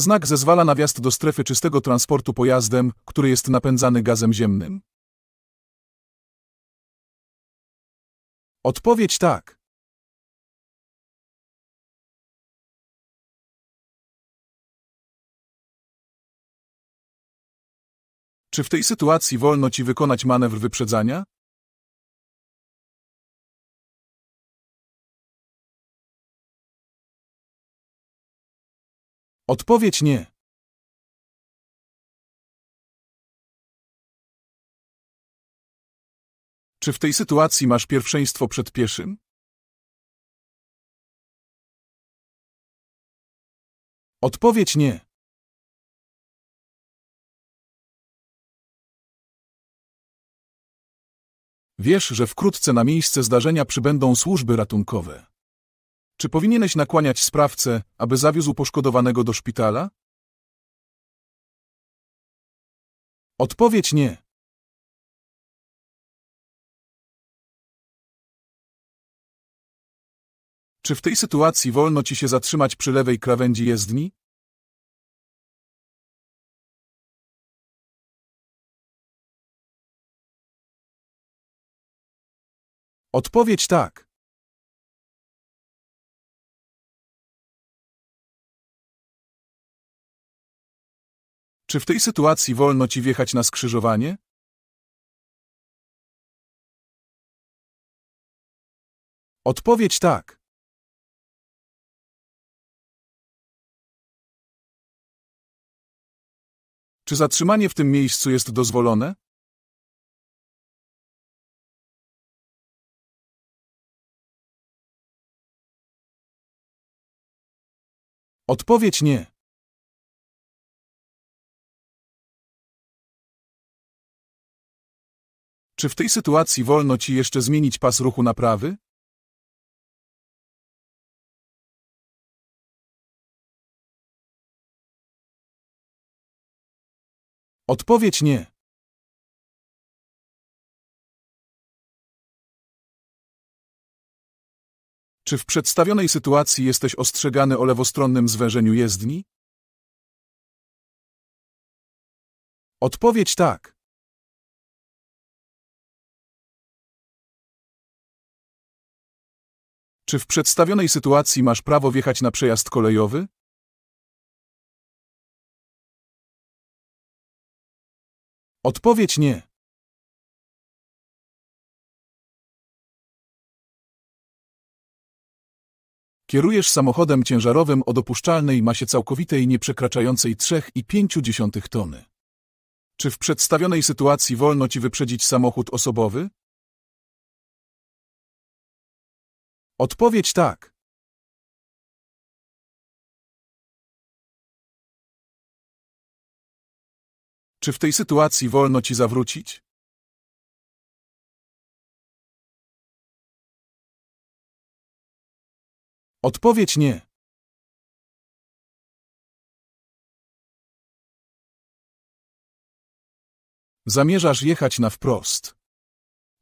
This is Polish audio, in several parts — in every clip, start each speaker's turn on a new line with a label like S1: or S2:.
S1: Znak zezwala na wjazd do strefy czystego transportu pojazdem, który jest napędzany gazem ziemnym. Odpowiedź tak.
S2: Czy w tej sytuacji wolno ci wykonać manewr wyprzedzania? Odpowiedź nie. Czy w tej sytuacji masz pierwszeństwo przed pieszym? Odpowiedź nie.
S1: Wiesz, że wkrótce na miejsce zdarzenia przybędą służby ratunkowe. Czy powinieneś nakłaniać sprawcę, aby zawiózł poszkodowanego do szpitala? Odpowiedź nie.
S2: Czy w tej sytuacji wolno ci się zatrzymać przy lewej krawędzi jezdni? Odpowiedź tak. Czy w tej sytuacji wolno ci wjechać na skrzyżowanie? Odpowiedź tak. Czy zatrzymanie w tym miejscu jest dozwolone? Odpowiedź nie. Czy w tej sytuacji wolno ci jeszcze zmienić pas ruchu naprawy? Odpowiedź nie.
S1: Czy w przedstawionej sytuacji jesteś ostrzegany o lewostronnym zwężeniu jezdni? Odpowiedź tak.
S2: Czy w przedstawionej sytuacji masz prawo wjechać na przejazd kolejowy? Odpowiedź nie.
S1: Kierujesz samochodem ciężarowym o dopuszczalnej masie całkowitej nieprzekraczającej 3,5 tony. Czy w przedstawionej sytuacji wolno ci wyprzedzić samochód osobowy?
S2: Odpowiedź tak. Czy w tej sytuacji wolno ci zawrócić? Odpowiedź nie.
S1: Zamierzasz jechać na wprost.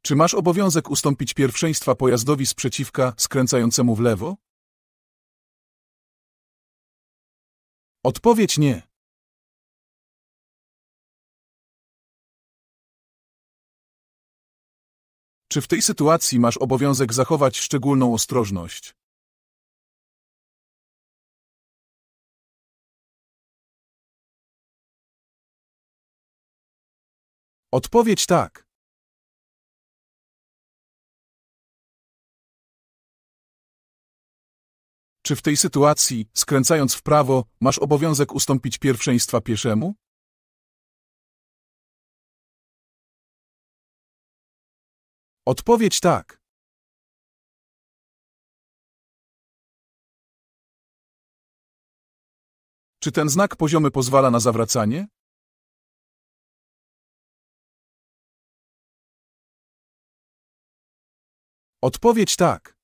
S1: Czy masz obowiązek ustąpić pierwszeństwa pojazdowi sprzeciwka skręcającemu w lewo? Odpowiedź
S2: nie. Czy w tej sytuacji masz obowiązek zachować szczególną ostrożność? Odpowiedź tak. Czy w tej sytuacji, skręcając w prawo, masz obowiązek ustąpić pierwszeństwa pieszemu? Odpowiedź tak. Czy ten znak poziomy pozwala na zawracanie? Odpowiedź tak.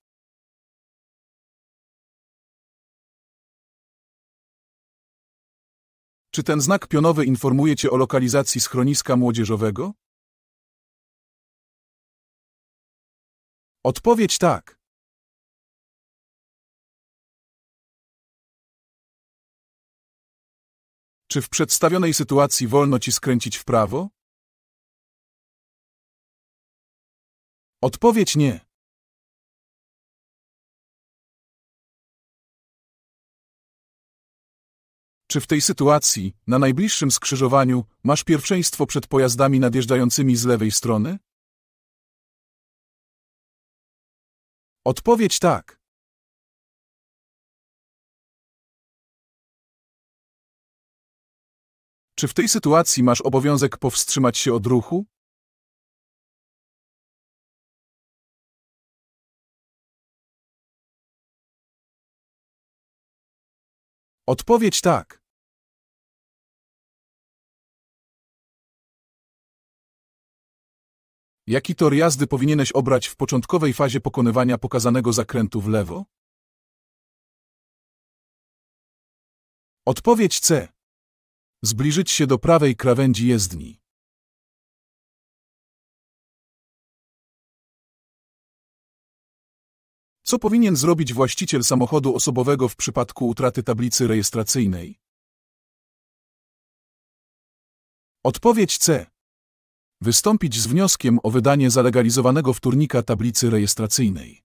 S2: Czy ten znak pionowy informuje Cię o lokalizacji schroniska młodzieżowego? Odpowiedź tak. Czy w przedstawionej sytuacji wolno Ci skręcić w prawo? Odpowiedź nie.
S1: Czy w tej sytuacji, na najbliższym skrzyżowaniu, masz pierwszeństwo przed pojazdami nadjeżdżającymi z lewej strony? Odpowiedź tak.
S2: Czy w tej sytuacji masz obowiązek powstrzymać się od ruchu? Odpowiedź tak.
S1: Jaki tor jazdy powinieneś obrać w początkowej fazie pokonywania pokazanego zakrętu w lewo? Odpowiedź C.
S2: Zbliżyć się do prawej krawędzi jezdni. Co powinien
S1: zrobić właściciel samochodu osobowego w przypadku utraty tablicy rejestracyjnej? Odpowiedź C wystąpić z wnioskiem o wydanie zalegalizowanego wtórnika tablicy rejestracyjnej.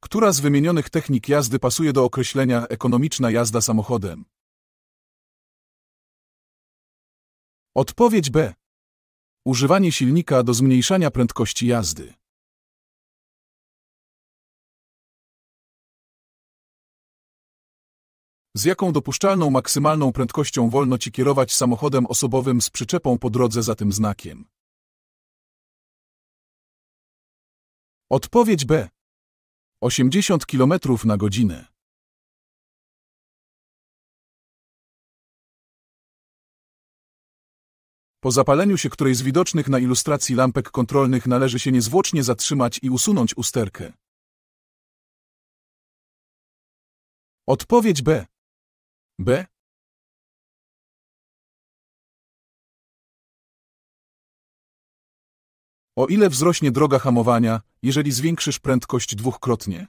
S1: Która z wymienionych technik jazdy pasuje do określenia ekonomiczna jazda samochodem? Odpowiedź B. Używanie silnika
S2: do zmniejszania prędkości jazdy.
S1: Z jaką dopuszczalną maksymalną prędkością wolno Ci kierować samochodem osobowym z przyczepą po drodze za tym znakiem? Odpowiedź B. 80
S2: km na godzinę.
S1: Po zapaleniu się której z widocznych na ilustracji lampek kontrolnych należy się niezwłocznie zatrzymać i usunąć usterkę. Odpowiedź B. B O ile wzrośnie droga hamowania, jeżeli zwiększysz prędkość dwukrotnie?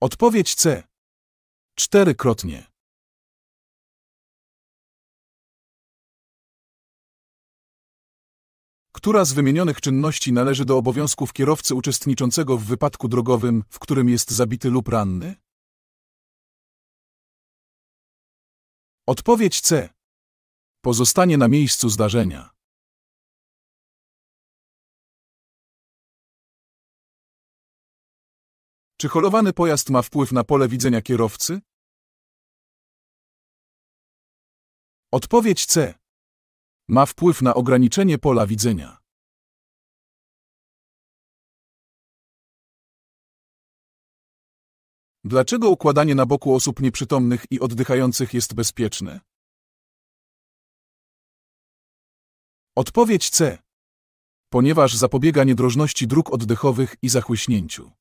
S1: Odpowiedź C.
S2: Czterykrotnie.
S1: Która z wymienionych czynności należy do obowiązków kierowcy uczestniczącego w wypadku drogowym, w którym jest zabity lub ranny? Odpowiedź C. Pozostanie na miejscu
S2: zdarzenia. Czy holowany pojazd ma wpływ na pole widzenia kierowcy? Odpowiedź C. Ma wpływ na ograniczenie pola widzenia. Dlaczego układanie na boku osób
S1: nieprzytomnych i oddychających jest bezpieczne? Odpowiedź C. Ponieważ zapobiega niedrożności dróg oddechowych
S2: i zachłyśnięciu.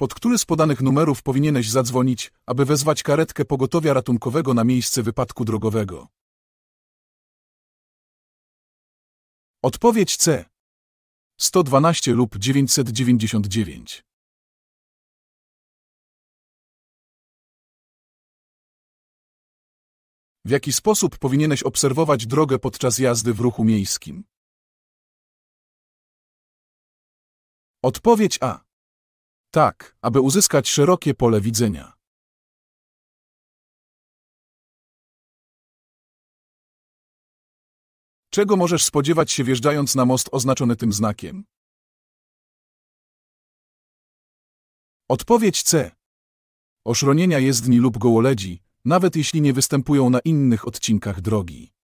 S1: Pod który z podanych numerów powinieneś zadzwonić, aby wezwać karetkę pogotowia ratunkowego na miejsce wypadku drogowego? Odpowiedź C. 112 lub
S2: 999. W jaki sposób powinieneś obserwować
S1: drogę podczas jazdy w ruchu miejskim? Odpowiedź A. Tak, aby uzyskać szerokie pole widzenia. Czego możesz spodziewać się wjeżdżając na most oznaczony tym znakiem? Odpowiedź C. Oszronienia jezdni lub gołoledzi, nawet jeśli nie występują na innych odcinkach drogi.